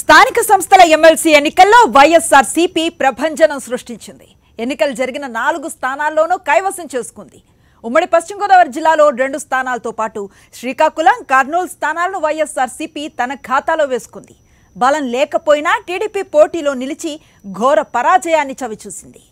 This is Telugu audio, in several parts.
స్థానిక సంస్థల ఎమ్మెల్సీ ఎన్నికల్లో వైఎస్ఆర్ సిపి ప్రభంజనం సృష్టించింది ఎన్నికలు జరిగిన నాలుగు స్థానాల్లోనూ కైవసం చేసుకుంది ఉమ్మడి పశ్చిమ గోదావరి జిల్లాలో రెండు స్థానాలతో పాటు శ్రీకాకుళం కర్నూలు స్థానాలను వైఎస్ఆర్ సిపి తన ఖాతాలో వేసుకుంది బలం లేకపోయినా టీడీపీ పోటీలో నిలిచి ఘోర పరాజయాన్ని చవిచూసింది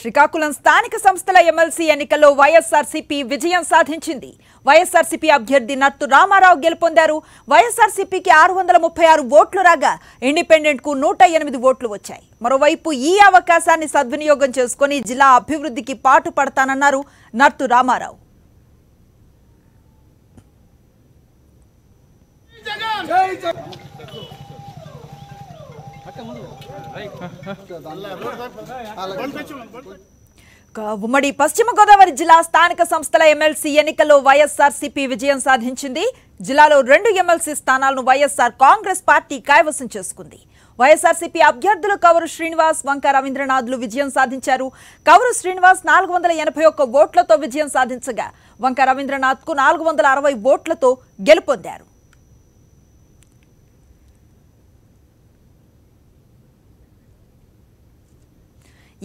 శ్రీకాకుళం స్థానిక సంస్థల ఎమ్మెల్సీ ఎన్నికల్లో వైఎస్ఆర్సీపీ విజయం సాధించింది వైఎస్ఆర్సీపీ అభ్యర్థి నత్తు రామారావు గెలుపొందారు వైఎస్ఆర్సీపీకి ఆరు వందల ముప్పై ఆరు ఓట్లు రాగా ఇండిపెండెంట్ కు నూట ఎనిమిది ఓట్లు వచ్చాయి మరోవైపు ఈ అవకాశాన్ని సద్వినియోగం చేసుకుని జిల్లా అభివృద్ధికి పాటు పడతానన్నారు నత్తు రామారావు ఉమ్మడి పశ్చిమ గోదావరి జిల్లా స్థానిక సంస్థల ఎమ్మెల్సీ ఎన్నికల్లో సిపి విజయం సాధించింది జిల్లాలో రెండు ఎమ్మెల్సీ స్థానాలను వైఎస్ఆర్ కాంగ్రెస్ పార్టీ కైవసం చేసుకుంది సిపి అభ్యర్థులు కవరు శ్రీనివాస్ వంక రవీంద్రనాథ్లు విజయం సాధించారు కవరు శ్రీనివాస్ నాలుగు వందల ఎనభై ఒక్క ఓట్లతో విజయం సాధించగా వంక రవీంద్రనాథ్కు నాలుగు వందల అరవై ఓట్లతో గెలుపొందారు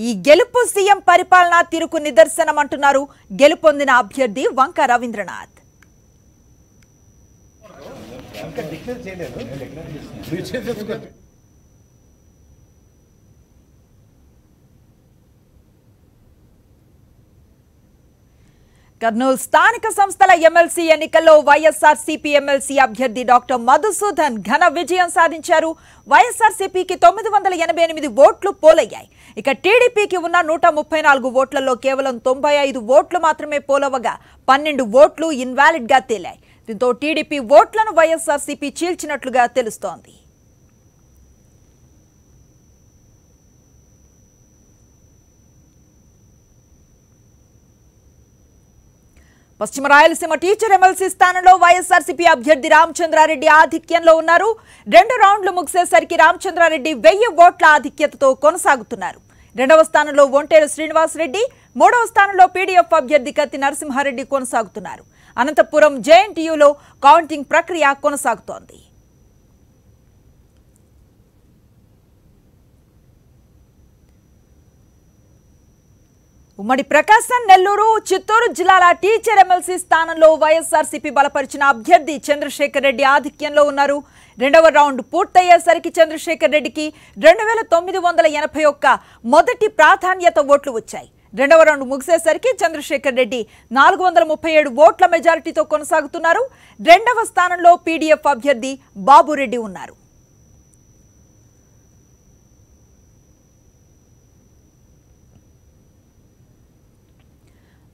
ఈ గెలుపు సీఎం పరిపాలన తీరుకు నిదర్శనం అంటున్నారు గెలుపొందిన అభ్యర్థి వంక రవీంద్రనాథ్ ఇంకా డిక్లేర్ చేయలేదు కర్నూలు స్థానిక సంస్థల ఎమ్మెల్సీ ఎన్నికల్లో వైఎస్ఆర్సీపీ ఎమ్మెల్సీ అభ్యర్థి డాక్టర్ మధుసూదన్ ఘన విజయం సాధించారు వైఎస్ఆర్సీపీకి తొమ్మిది వందల ఎనభై ఎనిమిది ఓట్లు పోలయ్యాయి ఇక టీడీపీకి ఉన్న నూట ముప్పై నాలుగు ఓట్లలో కేవలం తొంభై ఐదు ఓట్లు మాత్రమే పోలవగా పన్నెండు ఓట్లు ఇన్వాలిడ్గా తేలాయి దీంతో టీడీపీ ఓట్లను వైఎస్ఆర్సీపీ చీల్చినట్లుగా తెలుస్తోంది పశ్చిమ రాయలసీమ టీచర్ ఎమ్మెల్సీ స్థానంలో వైఎస్ఆర్సీపీ అభ్యర్థి రామచంద్రారెడ్డి ఆధిక్యంలో ఉన్నారు రెండు రౌండ్లు ముగిసేసరికి రామచంద్రారెడ్డి వెయ్యి ఓట్ల ఆధిక్యతతో కొనసాగుతున్నారు రెండవ స్థానంలో ఒంటేరు శ్రీనివాసరెడ్డి మూడవ స్థానంలో పీడీఎఫ్ అభ్యర్థి కత్తి నరసింహారెడ్డి కొనసాగుతున్నారు అనంతపురం జేఎన్టీయులో కౌంటింగ్ ప్రక్రియ కొనసాగుతోంది ఉమ్మడి ప్రకాశం నెల్లూరు చిత్తూరు జిల్లాల టీచర్ ఎమ్మెల్సీ స్థానంలో వైఎస్ఆర్సీపీ బలపరిచిన అభ్యర్థి చంద్రశేఖర్ రెడ్డి ఆధిక్యంలో ఉన్నారు రెండవ రౌండ్ పూర్తయ్యేసరికి చంద్రశేఖర్ రెడ్డికి రెండు వేల తొమ్మిది వందల ఎనభై ఒక్క మొదటి ప్రాధాన్యత ఓట్లు వచ్చాయి రెండవ రౌండ్ ముగిసేసరికి చంద్రశేఖర్ రెడ్డి నాలుగు వందల ముప్పై ఏడు ఓట్ల మెజారిటీతో కొనసాగుతున్నారు రెండవ స్థానంలో పీడీఎఫ్ అభ్యర్థి బాబురెడ్డి ఉన్నారు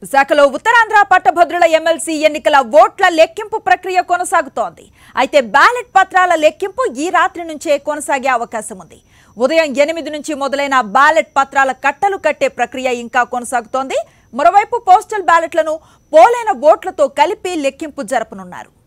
విశాఖలో ఉత్తరాంధ్ర పట్టభద్రుల ఎమ్మెల్సీ ఎన్నికల ఓట్ల లెక్కింపు ప్రక్రియ కొనసాగుతోంది అయితే బ్యాలెట్ పత్రాల లెక్కింపు ఈ రాత్రి నుంచే కొనసాగే అవకాశం ఉంది ఉదయం ఎనిమిది నుంచి మొదలైన బ్యాలెట్ పత్రాల కట్టలు కట్టే ప్రక్రియ ఇంకా కొనసాగుతోంది మరోవైపు పోస్టల్ బ్యాలెట్లను పోలైన ఓట్లతో కలిపి లెక్కింపు జరపనున్నారు